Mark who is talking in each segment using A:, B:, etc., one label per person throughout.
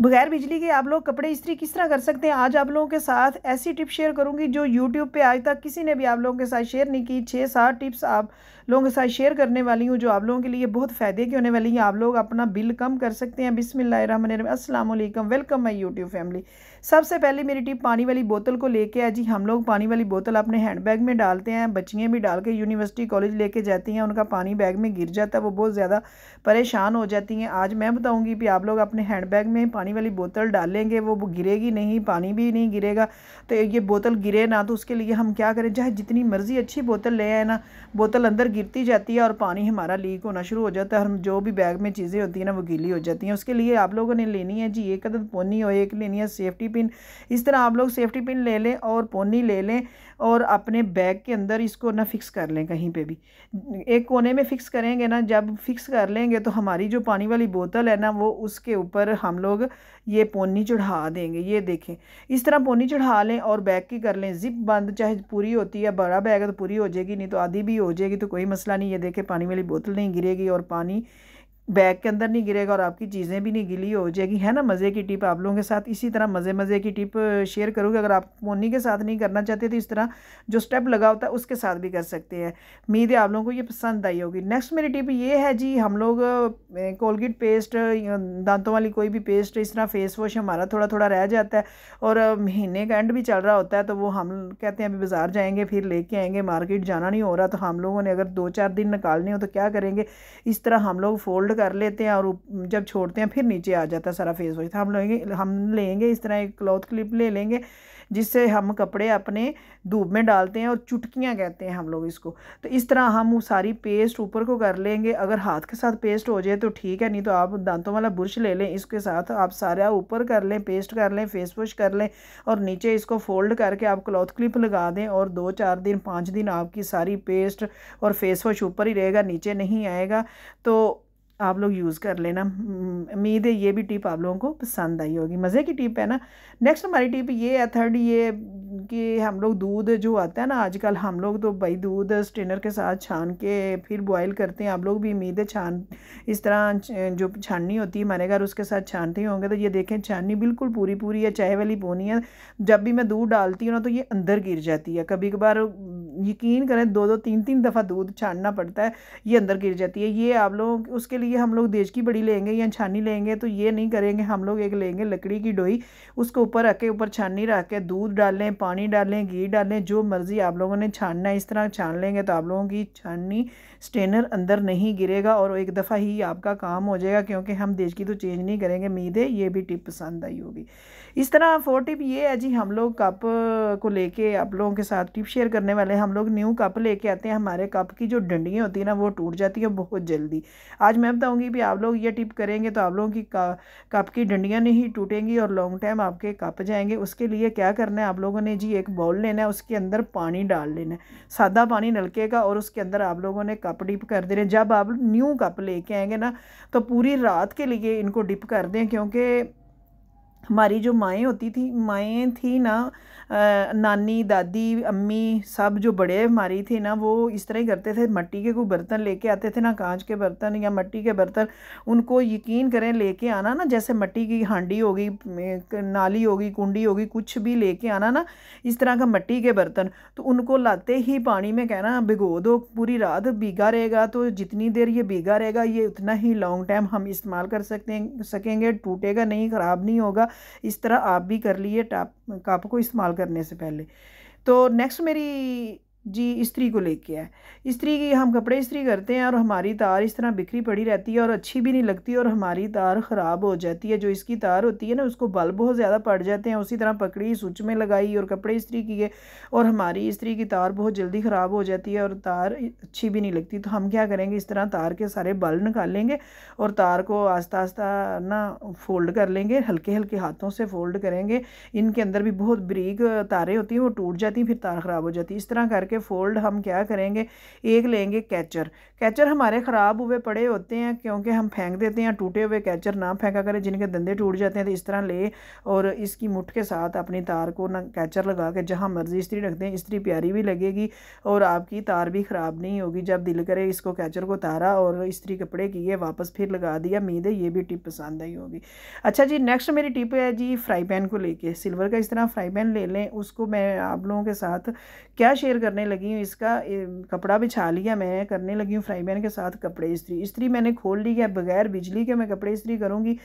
A: बगैर बिजली के आप लोग कपड़े इस्त्री किस तरह कर सकते हैं आज आप लोगों के साथ ऐसी टिप शेयर करूंगी जो यूट्यूब पे आज तक किसी ने भी आप लोगों के साथ शेयर नहीं की छः सात टिप्स आप लोगों के साथ शेयर करने वाली हूँ जो आप लोगों के लिए बहुत फ़ायदे की होने वाली हैं आप लोग अपना बिल कम कर सकते हैं बिसमिल्लर अस्सलाम वेलकम माई यूट्यूब फैमिली सबसे पहले मेरी टिप पानी वाली बोतल को लेके है जी हम लोग पानी वाली बोतल अपने हैंडबैग में डालते हैं बच्चियाँ भी डाल के यूनिवर्सिटी कॉलेज लेके जाती हैं उनका पानी बैग में गिर जाता है वो बहुत ज़्यादा परेशान हो जाती हैं आज मैं बताऊँगी कि आप लोग अपने हैंडबैग में पानी वाली बोतल डालेंगे वो गिरेगी नहीं पानी भी नहीं गिरेगा तो ये बोतल गिरे ना तो उसके लिए हम क्या करें चाहे जितनी मर्ज़ी अच्छी बोतल ले आए ना बोतल अंदर गिरती जाती है और पानी हमारा लीक होना शुरू हो जाता है हम जो भी बैग में चीज़ें होती हैं ना वो गीली हो जाती हैं उसके लिए आप लोगों ने लेनी है जी एक अदद पोनी और एक लेनी है सेफ्टी पिन इस तरह आप लोग सेफ्टी पिन ले लें और पोनी ले लें और अपने बैग के अंदर इसको ना फिक्स कर लें कहीं पे भी एक कोने में फ़िक्स करेंगे ना जब फिक्स कर लेंगे तो हमारी जो पानी वाली बोतल है ना वो उसके ऊपर हम लोग ये पोनी चढ़ा देंगे ये देखें इस तरह पोनी चढ़ा लें और बैग की कर लें जिप बंद चाहे पूरी होती है बड़ा बैग है तो पूरी हो जाएगी नहीं तो आधी भी हो जाएगी तो कोई मसला नहीं ये देखें पानी वाली बोतल नहीं गिरेगी और पानी बैग के अंदर नहीं गिरेगा और आपकी चीज़ें भी नहीं गिली हो जाएगी है ना मज़े की टिप आप लोगों के साथ इसी तरह मज़े मज़े की टिप शेयर करूँगी अगर आप मोनी के साथ नहीं करना चाहते तो इस तरह जो स्टेप लगा होता है उसके साथ भी कर सकते हैं उम्मीद है आप लोगों को ये पसंद आई होगी नेक्स्ट मेरी टिप ये है जी हम लोग कोलगेट पेस्ट दांतों वाली कोई भी पेस्ट इस तरह फेस वॉश हमारा थोड़ा थोड़ा रह जाता है और महीने का एंड भी चल रहा होता है तो वो हम कहते हैं अभी बाज़ार जाएंगे फिर लेके आएंगे मार्केट जाना नहीं हो रहा तो हम लोगों ने अगर दो चार दिन निकालने हो तो क्या करेंगे इस तरह हम लोग फोल्ड कर लेते हैं और जब छोड़ते हैं फिर नीचे आ जाता है सारा फेस वॉश हम लेंगे हम लेंगे इस तरह एक क्लॉथ क्लिप ले लेंगे जिससे हम कपड़े अपने धूप में डालते हैं और चुटकियाँ कहते हैं हम लोग इसको तो इस तरह हम सारी पेस्ट ऊपर को कर लेंगे अगर हाथ के साथ पेस्ट हो जाए तो ठीक है नहीं तो आप दांतों वाला ब्रश ले लें इसके साथ आप सारा ऊपर कर लें पेस्ट कर लें फेस वॉश कर लें और नीचे इसको फोल्ड करके आप क्लॉथ क्लिप लगा दें और दो चार दिन पाँच दिन आपकी सारी पेस्ट और फेस वॉश ऊपर ही रहेगा नीचे नहीं आएगा तो आप लोग यूज़ कर लेना हम्म, उम्मीद है ये भी टिप आप लोगों को पसंद आई होगी मज़े की टिप है ना नेक्स्ट हमारी टिप ये है थर्ड ये कि हम लोग दूध जो आता है ना आजकल हम लोग तो भाई दूध स्ट्रेनर के साथ छान के फिर बॉयल करते हैं आप लोग भी उम्मीद है छान इस तरह जो छाननी होती है हमारे घर उसके साथ छानते होंगे तो ये देखें छाननी बिल्कुल पूरी पूरी है चाय वाली पोनी है जब भी मैं दूध डालती हूँ ना तो ये अंदर गिर जाती है कभी कभार यकीन करें दो दो तीन तीन दफ़ा दूध छानना पड़ता है ये अंदर गिर जाती है ये आप लोग उसके लिए ये हम लोग देश की बड़ी लेंगे या छानी लेंगे तो ये नहीं करेंगे हम लोग एक लेंगे लकड़ी की डोई उसको ऊपर रख के ऊपर छानी रख के दूध डालें पानी डालें घी डालें जो मर्ज़ी आप लोगों ने छानना है इस तरह छान लेंगे तो आप लोगों की छाननी स्टेनर अंदर नहीं गिरेगा और एक दफ़ा ही आपका काम हो जाएगा क्योंकि हम देश की तो चेंज नहीं करेंगे उम्मीद है ये भी टिप पसंद आई होगी इस तरह फोर टिप ये है जी हम लोग कप को लेके आप लोगों के साथ टिप शेयर करने वाले हम लोग न्यू कप लेके आते हैं हमारे कप की जो डंडियाँ होती है ना वो टूट जाती है बहुत जल्दी आज मैं बताऊँगी भी आप लोग ये टिप करेंगे तो आप लोगों की कप की डंडियाँ नहीं टूटेंगी और लॉन्ग टाइम आपके कप जाएंगे उसके लिए क्या करना है आप लोगों ने जी एक बॉल लेना है उसके अंदर पानी डाल लेना है सादा पानी नलके का और उसके अंदर आप लोगों ने कप डिप कर देने जब आप न्यू कप लेके आएंगे ना तो पूरी रात के लिए इनको डिप कर दें क्योंकि हमारी जो माएँ होती थी माएँ थी ना नानी दादी अम्मी सब जो बड़े हमारी थी ना वो इस तरह ही करते थे मट्टी के कोई बर्तन लेके आते थे ना कांच के बर्तन या मट्टी के बर्तन उनको यकीन करें लेके आना ना जैसे मट्टी की हांडी होगी नाली होगी कुंडी होगी कुछ भी लेके आना ना इस तरह का मट्टी के बर्तन तो उनको लाते ही पानी में कहना भिगो दो पूरी रात भीगा रहेगा तो जितनी देर ये भीगा रहेगा ये उतना ही लॉन्ग टाइम हम इस्तेमाल कर सकते सकेंगे टूटेगा नहीं ख़राब नहीं होगा इस तरह आप भी कर लिए टाप कप को इस्तेमाल करने से पहले तो नेक्स्ट मेरी जी स्त्री को लेके आए स्त्री की हम कपड़े इस्त्री करते हैं और हमारी तार इस तरह बिखरी पड़ी रहती है और अच्छी भी नहीं लगती और हमारी तार ख़राब हो जाती है जो इसकी तार होती है ना उसको बल बहुत ज़्यादा पड़ जाते हैं उसी तरह पकड़ी सूच में लगाई और कपड़े इस्त्री किए और हमारी स्त्री की तार बहुत जल्दी ख़राब हो जाती है और तार अच्छी भी नहीं लगती तो हम क्या करेंगे इस तरह तार के सारे बल निकालेंगे और तार को आस्ता आस्ता ना फोल्ड कर लेंगे हल्के हल्के हाथों से फोल्ड करेंगे इनके अंदर भी बहुत ब्रीक तारें होती हैं वो टूट जाती हैं फिर तार ख़राब हो जाती है इस तरह करके के फ़ोल्ड हम क्या करेंगे एक लेंगे कैचर कैचर हमारे ख़राब हुए पड़े होते हैं क्योंकि हम फेंक देते हैं टूटे हुए कैचर ना फेंका करें जिनके दंदे टूट जाते हैं तो इस तरह ले और इसकी मुठ के साथ अपनी तार को ना कैचर लगा के जहाँ मर्जी इस्त्री रखते हैं इस्त्री प्यारी भी लगेगी और आपकी तार भी ख़राब नहीं होगी जब दिल करे इसको कैचर को तारा और इस्त्री कपड़े किए वापस फिर लगा दिया उम्मीद है ये भी टिप पसंद आई होगी अच्छा जी नेक्स्ट मेरी टिप है जी फ्राई पैन को लेके सिल्वर का इस तरह फ्राई पैन ले लें उसको मैं आप लोगों के साथ क्या शेयर करने लगी हूँ इसका कपड़ा बिछा लिया मैं करने लगी हूँ फ्राई पैन के साथ कपड़े इस्त्री इस्त्री मैंने खोल ली है बगैर बिजली के मैं कपड़े इस्त्री करूँगी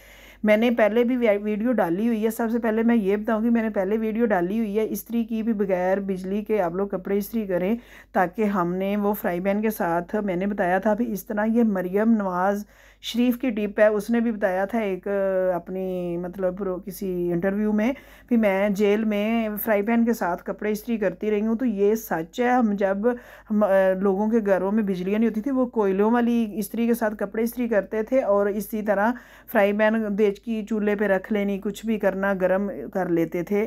A: मैंने पहले भी वीडियो डाली हुई है सबसे पहले मैं ये बताऊँगी मैंने पहले वीडियो डाली हुई है इस्त्री की भी बगैर बिजली के आप लोग कपड़े इस्त्री करें ताकि हमने वो फ्राई पैन के साथ मैंने बताया था भी इस तरह ये मरियम नवाज़ शरीफ की टिप है उसने भी बताया था एक अपनी मतलब किसी इंटरव्यू में कि मैं जेल में फ्राई पैन के साथ कपड़े इस्त्री करती रही हूँ तो ये सच है हम जब हम लोगों के घरों में बिजलियाँ नहीं होती थी वो कोयलों वाली इस्त्री के साथ कपड़े इस्त्री करते थे और इसी तरह फ्राई पैन देच की चूल्हे पर रख लेनी कुछ भी करना गर्म कर लेते थे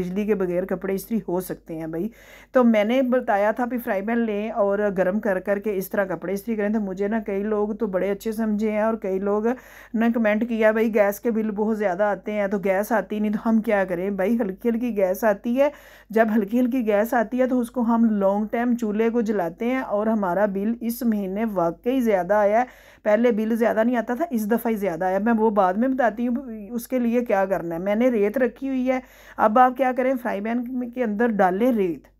A: बिजली के बगैर कपड़े इस्त्री हो सकते हैं भाई तो मैंने बताया था भी फ्राई पैन लें और गर्म कर करके इस तरह कपड़े इस्त्री करें तो मुझे ना कई लोग तो बड़े अच्छे से समझे हैं और कई लोग ने कमेंट किया भाई गैस के बिल बहुत ज़्यादा आते हैं तो गैस आती नहीं तो हम क्या करें भाई हल्की हल्की गैस आती है जब हल्की हल्की गैस आती है तो उसको हम लॉन्ग टाइम चूल्हे को जलाते हैं और हमारा बिल इस महीने वाकई ज़्यादा आया है पहले बिल ज़्यादा नहीं आता था इस दफ़ा ही ज़्यादा आया मैं वो बाद में बताती हूँ उसके लिए क्या करना है मैंने रेत रखी हुई है अब आप क्या करें फ्राई पैन के अंदर डालें रेत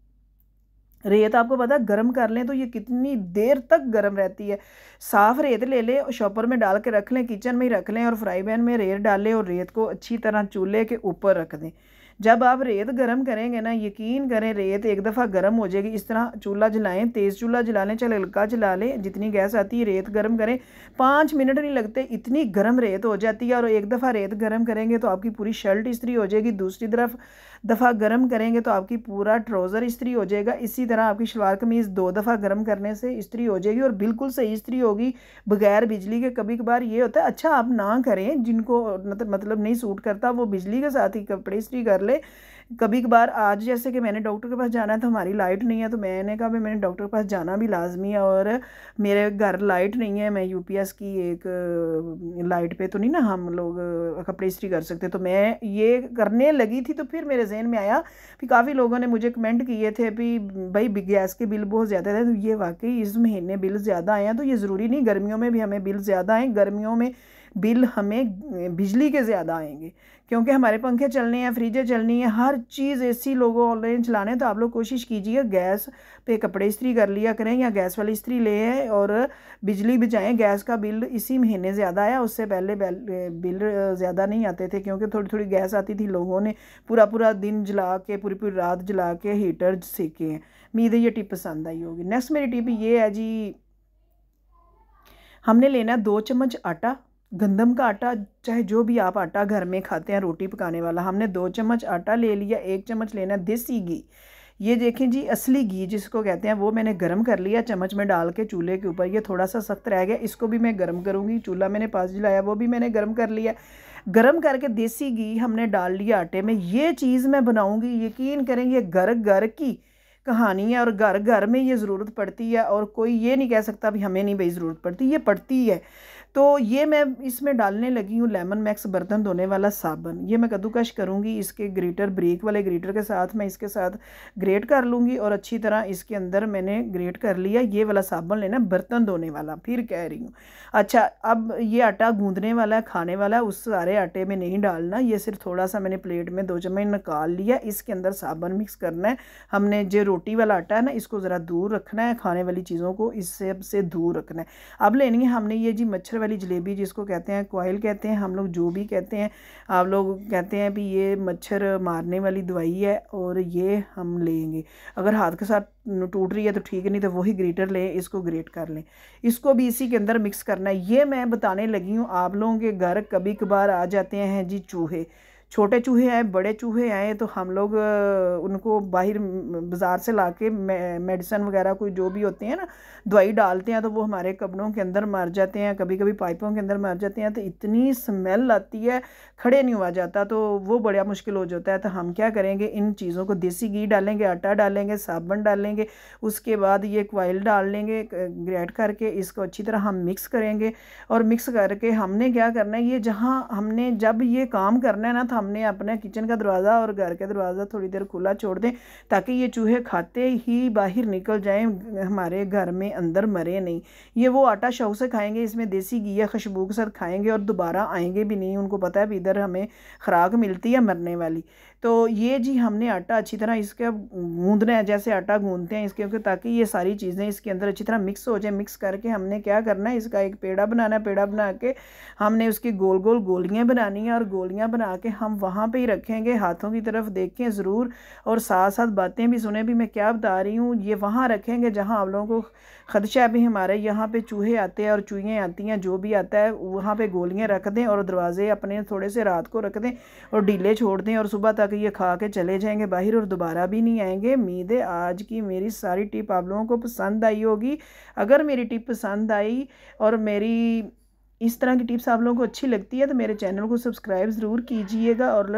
A: रेत तो आपको पता है गर्म कर लें तो ये कितनी देर तक गर्म रहती है साफ़ रेत ले लें शॉपर में डाल के रख लें किचन में ही रख लें और फ्राई पैन में रेत डालें और रेत को अच्छी तरह चूल्हे के ऊपर रख दें जब आप रेत गर्म करेंगे ना यकीन करें रेत एक दफ़ा गर्म हो जाएगी इस तरह चूल्हा जलाएं तेज़ चूल्हा जला लें चाहे हल्का जला लें जितनी गैस आती है रेत गर्म करें पाँच मिनट नहीं लगते इतनी गर्म रेत हो जाती है और एक दफ़ा रेत गर्म करेंगे तो आपकी पूरी शर्ट इस हो जाएगी दूसरी तरफ दफ़ा गर्म करेंगे तो आपकी पूरा ट्रोज़र इस्त्री हो जाएगा इसी तरह आपकी शलवार कमीज़ दो दफ़ा गर्म करने से इस्त्री हो जाएगी और बिल्कुल सही इस्त्री होगी बगैर बिजली के कभी कभार ये होता है अच्छा आप ना करें जिनको मतलब मतलब नहीं सूट करता वो बिजली के साथ ही कपड़े इस्त्री कर ले कभी कभार आज जैसे कि मैंने डॉक्टर के पास जाना है तो हमारी लाइट नहीं है तो मैंने कहा भाई मैंने डॉक्टर के पास जाना भी लाजमी है और मेरे घर लाइट नहीं है मैं यूपीएस की एक लाइट पे तो नहीं ना हम लोग कपड़े इस्त्री कर सकते तो मैं ये करने लगी थी तो फिर मेरे जहन में आया कि काफ़ी लोगों ने मुझे कमेंट किए थे कि भाई गैस के बिल बहुत ज़्यादा थे तो ये वाकई इस महीने बिल ज़्यादा आए हैं तो ये ज़रूरी नहीं गर्मियों में भी हमें बिल ज़्यादा आए गर्मियों में बिल हमें बिजली के ज़्यादा आएंगे क्योंकि हमारे पंखे चलने हैं फ्रिजें चलनी है हर चीज़ एसी लोगों ऑनलाइन चलाने तो आप लोग कोशिश कीजिए गैस पे कपड़े इस्त्री कर लिया करें या गैस वाली इस्त्री ले आए और बिजली बचाएं गैस का बिल इसी महीने ज़्यादा आया उससे पहले बिल ज़्यादा नहीं आते थे क्योंकि थोड़ी थोड़ी गैस आती थी लोगों ने पूरा पूरा दिन जला के पूरी पूरी रात जला के हीटर सीखे हैं मीद ये टिप पसंद आई होगी नेक्स्ट मेरी टिप ये है जी हमने लेना दो चम्मच आटा गंदम का आटा चाहे जो भी आप आटा घर में खाते हैं रोटी पकाने वाला हमने दो चम्मच आटा ले लिया एक चम्मच लेना देसी घी ये देखें जी असली घी जिसको कहते हैं वो मैंने गर्म कर लिया चम्मच में डाल के चूल्हे के ऊपर ये थोड़ा सा सख्त रह गया इसको भी मैं गर्म करूँगी चूल्हा मैंने पास जलाया वो भी मैंने गर्म कर लिया गर्म करके देसी घी हमने डाल लिया आटे में ये चीज़ मैं बनाऊँगी यकीन करें ये घर घर की कहानी है और घर घर में ये ज़रूरत पड़ती है और कोई ये नहीं कह सकता भी हमें नहीं भाई ज़रूरत पड़ती ये पड़ती है तो ये मैं इसमें डालने लगी हूँ लेमन मैक्स बर्तन धोने वाला साबन ये मैं कद्दूकश करूँगी इसके ग्रेटर ब्रेक वाले ग्रेटर के साथ मैं इसके साथ ग्रेट कर लूँगी और अच्छी तरह इसके अंदर मैंने ग्रेट कर लिया ये वाला साबन लेना बर्तन धोने वाला फिर कह रही हूँ अच्छा अब ये आटा गूँधने वाला है खाने वाला है उस सारे आटे में नहीं डालना ये सिर्फ थोड़ा सा मैंने प्लेट में दो चम्मच निकाल लिया इसके अंदर साबन मिक्स करना है हमने जो रोटी वाला आटा है ना इसको ज़रा दूर रखना है खाने वाली चीज़ों को इससे से दूर रखना है अब लेनी है हमने ये जी मच्छर वाली जलेबी जिसको कहते हैं कोयल कहते हैं हम लोग जो भी कहते हैं आप लोग कहते हैं भी ये मच्छर मारने वाली दवाई है और ये हम लेंगे अगर हाथ के साथ टूट रही है तो ठीक है नहीं तो वही ग्रेटर लें इसको ग्रेट कर लें इसको भी इसी के अंदर मिक्स करना है ये मैं बताने लगी हूँ आप लोगों के घर कभी कभार आ जाते हैं जी चूहे छोटे चूहे आए बड़े चूहे आए तो हम लोग उनको बाहर बाज़ार से ला के मेडिसन वगैरह कोई जो भी होते हैं ना दवाई डालते हैं तो वो हमारे कपड़ों के अंदर मर जाते हैं कभी कभी पाइपों के अंदर मर जाते हैं तो इतनी स्मेल आती है खड़े नहीं हुआ जाता तो वो बड़ा मुश्किल हो जाता है तो हम क्या करेंगे इन चीज़ों को देसी घी डालेंगे आटा डालेंगे साबुन डालेंगे उसके बाद ये क्वाइल डाल लेंगे ग्रेट करके इसको अच्छी तरह हम मिक्स करेंगे और मिक्स करके हमने क्या करना है ये जहाँ हमने जब ये काम करना है ना तो हमने अपने किचन का दरवाज़ा और घर का दरवाज़ा थोड़ी देर खुला छोड़ दें ताकि ये चूहे खाते ही बाहर निकल जाएं हमारे घर में अंदर मरे नहीं ये वो आटा शव से खाएंगे इसमें देसी घी या खुशबू के साथ खाएँगे और दोबारा आएँगे भी नहीं उनको पता है इधर हमें खुराक मिलती है मरने वाली तो ये जी हमने आटा अच्छी तरह इसके अब गूँधना है जैसे आटा गूँधते हैं इसके ताकि ये सारी चीज़ें इसके अंदर अच्छी तरह मिक्स हो जाए मिक्स करके हमने क्या करना है इसका एक पेड़ा बनाना है पेड़ा बना के हमने उसकी गोल गोल गोलियाँ बनानी है और गोलियाँ बना के हम वहाँ पर ही रखेंगे हाथों की तरफ देखें ज़रूर और साथ साथ बातें भी सुने भी मैं क्या बता रही हूँ ये वहाँ रखेंगे जहाँ आप लोगों को खदशा भी हमारे यहाँ पर चूहे आते हैं और चूहें आती हैं जो भी आता है वहाँ पर गोलियाँ रख दें और दरवाजे अपने थोड़े से रात को रख दें और ढीले छोड़ दें और सुबह तक कि ये खा के चले जाएंगे बाहर और दोबारा भी नहीं आएंगे उम्मीद है आज की मेरी सारी टिप आप लोगों को पसंद आई होगी अगर मेरी टिप पसंद आई और मेरी इस तरह की टिप्स आप लोगों को अच्छी लगती है तो मेरे चैनल को सब्सक्राइब ज़रूर कीजिएगा और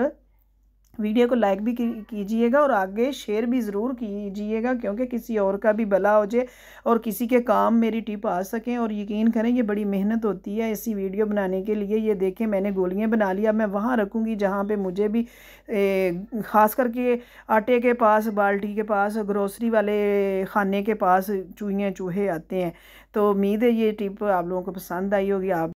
A: वीडियो को लाइक भी कीजिएगा और आगे शेयर भी ज़रूर कीजिएगा क्योंकि किसी और का भी भला हो जाए और किसी के काम मेरी टिप आ सकें और यकीन करें ये बड़ी मेहनत होती है ऐसी वीडियो बनाने के लिए ये देखें मैंने गोलियां बना लिया मैं वहाँ रखूँगी जहाँ पे मुझे भी खास करके आटे के पास बाल्टी के पास ग्रोसरी वाले खाने के पास चूहे चूहे आते हैं तो उम्मीद है ये टिप आप लोगों को पसंद आई होगी आप